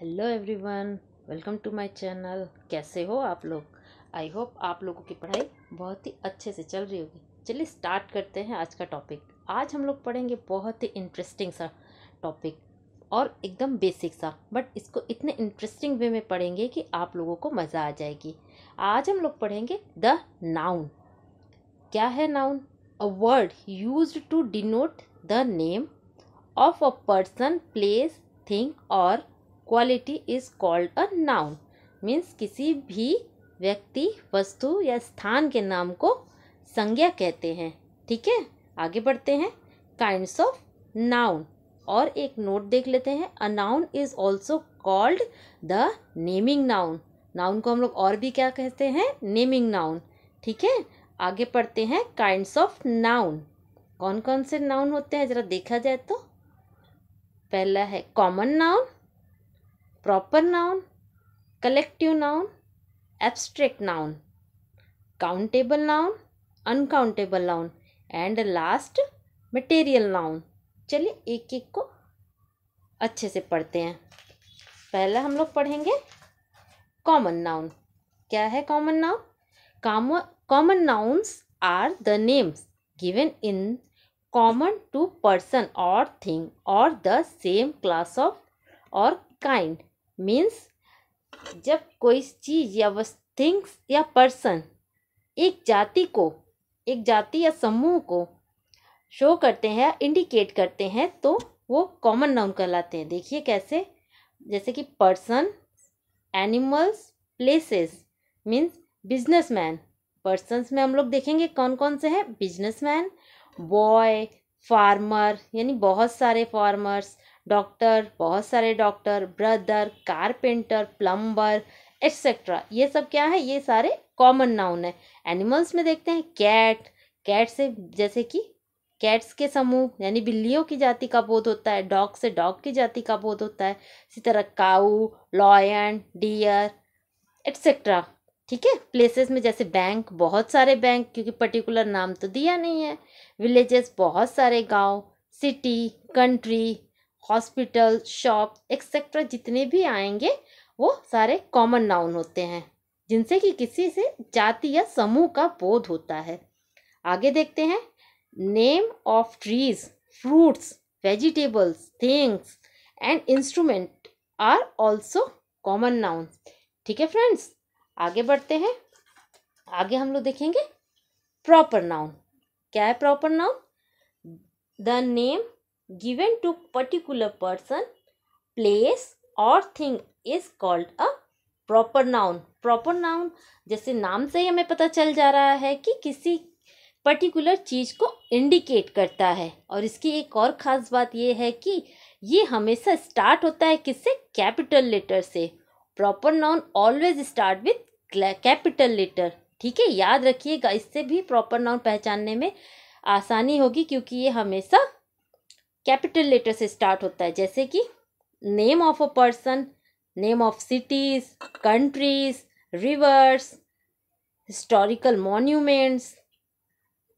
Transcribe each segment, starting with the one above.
hello everyone welcome to my channel कैसे हो आप लोग आई होप आप लोगों की पढ़ाई बहुत ही अच्छे से चल रही होगी चलिए स्टार्ट करते हैं आज का टॉपिक आज हम लोग पढ़ेंगे बहुत ही इंटरेस्टिंग सा टॉपिक और एकदम बेसिक सा बट इसको इतने इंटरेस्टिंग वे में पढ़ेंगे कि आप लोगों को मज़ा आ जाएगी आज हम लोग पढ़ेंगे द नाउन क्या है noun a word use to denote the name of a person place thing और quality is called a noun means किसी भी व्यक्ति वस्तु या स्थान के नाम को संज्ञा कहते हैं ठीक है आगे बढ़ते हैं काइंड्स ऑफ नाउन और एक नोट देख लेते हैं a noun is also called the naming noun noun को हम लोग और भी क्या कहते हैं नेमिंग नाउन ठीक है आगे पढ़ते हैं काइंड्स ऑफ नाउन कौन कौन से नाउन होते हैं ज़रा देखा जाए तो पहला है common noun proper noun collective noun abstract noun countable noun uncountable noun and last material noun चलिए एक एक को अच्छे से पढ़ते हैं पहला हम लोग पढ़ेंगे कॉमन नाउन क्या है common noun common nouns are the names given in common to person और थिंग और द सेम क्लास ऑफ और काइंड मीन्स जब कोई चीज़ या वस् थिंग्स या पर्सन एक जाति को एक जाति या समूह को शो करते हैं इंडिकेट करते हैं तो वो कॉमन नाउन कहलाते हैं देखिए कैसे जैसे कि person animals places means businessman persons में हम लोग देखेंगे कौन कौन से हैं बिजनेसमैन बॉय फार्मर यानी बहुत सारे फार्मर्स डॉक्टर बहुत सारे doctor brother carpenter plumber etcetera ये सब क्या है ये सारे कॉमन नाउन है एनिमल्स में देखते हैं कैट कैट से जैसे कि कैट्स के समूह यानी बिल्लियों की जाति का बोध होता है डॉग से डॉग की जाति का बोध होता है इसी तरह काऊ लॉयन डियर एट्सेट्रा ठीक है प्लेसेस में जैसे बैंक बहुत सारे बैंक क्योंकि पर्टिकुलर नाम तो दिया नहीं है विलेजेस बहुत सारे गांव city country hospital shop etcetera जितने भी आएंगे वो सारे कॉमन नाउन होते हैं जिनसे कि किसी से जाति या समूह का बोध होता है आगे देखते हैं name of trees fruits vegetables things and instrument are also common noun ठीक है फ्रेंड्स आगे बढ़ते हैं आगे हम लोग देखेंगे प्रॉपर नाउन क्या है proper noun the name given to particular person place और thing is called a proper noun proper noun जैसे नाम से ही हमें पता चल जा रहा है कि किसी पर्टिकुलर चीज़ को इंडिकेट करता है और इसकी एक और ख़ास बात यह है कि ये हमेशा स्टार्ट होता है किससे कैपिटल लेटर से proper noun always start with capital letter ठीक है याद रखिएगा इससे भी प्रॉपर नाउन पहचानने में आसानी होगी क्योंकि ये हमेशा कैपिटल लेटर से स्टार्ट होता है जैसे कि name of a person name of cities countries rivers historical monuments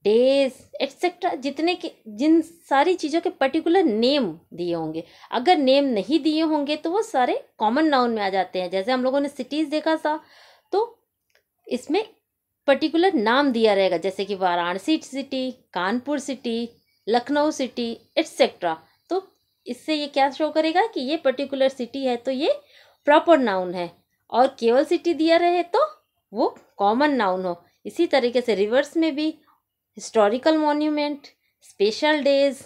days etcetera जितने के जिन सारी चीज़ों के पर्टिकुलर नेम दिए होंगे अगर नेम नहीं दिए होंगे तो वो सारे कॉमन नाउन में आ जाते हैं जैसे हम लोगों ने सिटीज़ देखा था तो इसमें पर्टिकुलर नाम दिया रहेगा जैसे कि Varanasi city Kanpur city Lucknow city etcetera तो इससे ये क्या शो करेगा कि ये पर्टिकुलर सिटी है तो ये प्रॉपर नाउन है और केवल सिटी दिया रहे तो वो कॉमन नाउन हो इसी तरीके से रिवर्स में भी historical monument special days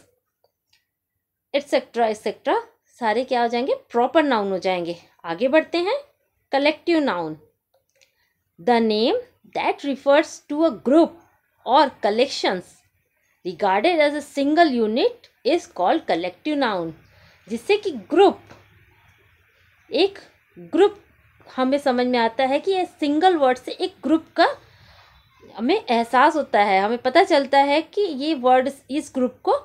etcetera etcetera सारे क्या हो जाएंगे प्रॉपर नाउन हो जाएंगे आगे बढ़ते हैं collective noun the name that refers to a group और collections regarded as a single unit is called collective noun जिससे कि ग्रुप एक ग्रुप हमें समझ में आता है कि सिंगल वर्ड से एक ग्रुप का हमें एहसास होता है हमें पता चलता है कि ये वर्ड इस ग्रुप को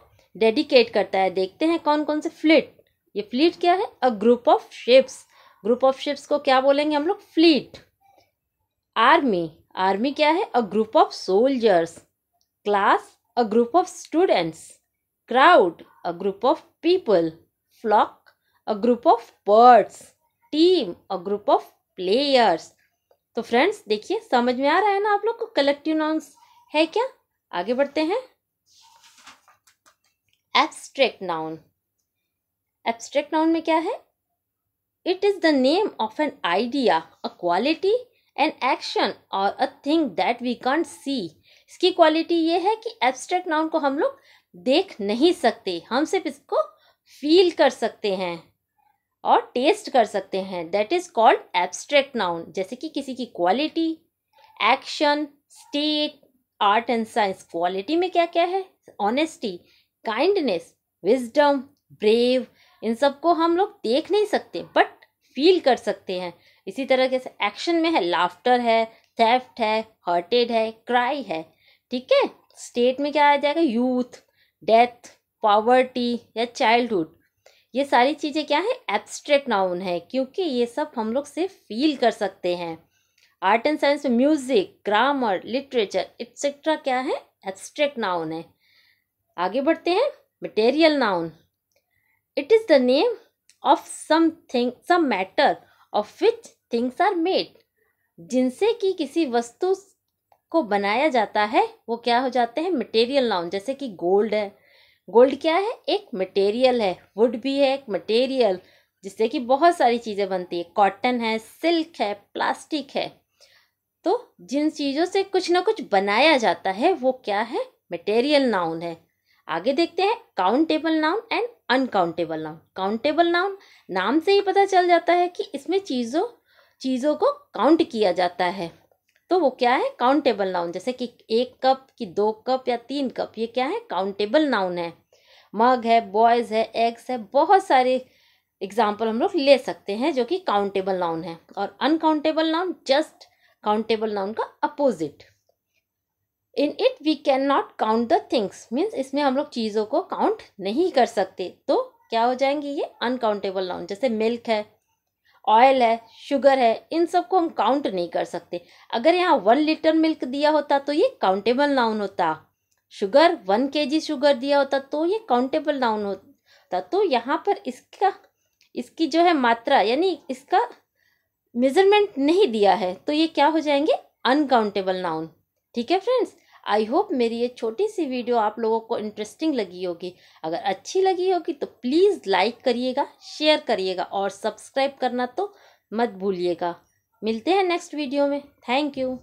डेडिकेट करता है देखते हैं कौन कौन से फ्लिट ये फ्लीट क्या है a group of ships group of ships को क्या बोलेंगे हम लोग फ्लीट आर्मी आर्मी क्या है a group of soldiers class a group of students crowd a group of people flock a group of birds team a group of players तो friends देखिए समझ में आ रहा है ना आप लोग को कलेक्टिव नाउन्स है क्या आगे बढ़ते हैं एब्स्ट्रैक्ट नाउन एब्स्ट्रैक्ट नाउन में क्या है it is the name of an idea a quality an action और a thing that we can't see इसकी क्वालिटी ये है कि एब्स्ट्रैक्ट नाउन को हम लोग देख नहीं सकते हम सिर्फ इसको फील कर सकते हैं और टेस्ट कर सकते हैं that is called abstract noun जैसे कि किसी की quality action state art and science quality में क्या क्या है ऑनेस्टी काइंडनेस विजडम ब्रेव इन सबको हम लोग देख नहीं सकते बट फील कर सकते हैं इसी तरह से एक्शन में है लाफ्टर है थेफ्ट है हर्टेड है क्राई है ठीक है स्टेट में क्या आ जाएगा यूथ डेथ पॉवर्टी या चाइल्डहुड ये सारी चीज़ें क्या है एब्स्ट्रैक्ट नाउन है क्योंकि ये सब हम लोग से फील कर सकते हैं आर्ट एंड साइंस में म्यूज़िक ग्रामर लिटरेचर एक्सेट्रा क्या है एब्स्ट्रैक्ट नाउन है आगे बढ़ते हैं material noun it is the name of something some matter of which things are made जिनसे कि किसी वस्तु को बनाया जाता है वो क्या हो जाते हैं मटेरियल नाउन जैसे कि गोल्ड है गोल्ड क्या है एक मटेरियल है वुड भी है एक मटेरियल जिससे कि बहुत सारी चीज़ें बनती है कॉटन है सिल्क है प्लास्टिक है तो जिन चीज़ों से कुछ ना कुछ बनाया जाता है वो क्या है मटेरियल नाउन है आगे देखते हैं countable noun and uncountable noun countable noun नाम से ही पता चल जाता है कि इसमें चीज़ों चीज़ों को काउंट किया जाता है तो वो क्या है काउंटेबल नाउन जैसे कि एक कप कि दो कप या तीन कप ये क्या है काउंटेबल नाउन है मग है बॉयज़ है एग्स है बहुत सारे एग्जाम्पल हम लोग ले सकते हैं जो कि काउंटेबल नाउन है और uncountable noun just countable noun का opposite in it we can not count the things means इसमें हम लोग चीज़ों को काउंट नहीं कर सकते तो क्या हो जाएंगे ये अनकाउंटेबल नाउन जैसे मिल्क है ऑयल है शुगर है इन सब को हम काउंट नहीं कर सकते अगर यहाँ वन लीटर मिल्क दिया होता तो ये काउंटेबल नाउन होता sugar one K G sugar दिया होता तो ये काउंटेबल नाउन होता तो यहाँ पर इसका इसकी जो है मात्रा यानी इसका मेजरमेंट नहीं दिया है तो ये क्या हो जाएंगे अनकाउंटेबल नाउन ठीक है फ्रेंड्स आई होप मेरी ये छोटी सी वीडियो आप लोगों को इंटरेस्टिंग लगी होगी अगर अच्छी लगी होगी तो प्लीज़ लाइक करिएगा शेयर करिएगा और सब्सक्राइब करना तो मत भूलिएगा मिलते हैं नेक्स्ट वीडियो में थैंक यू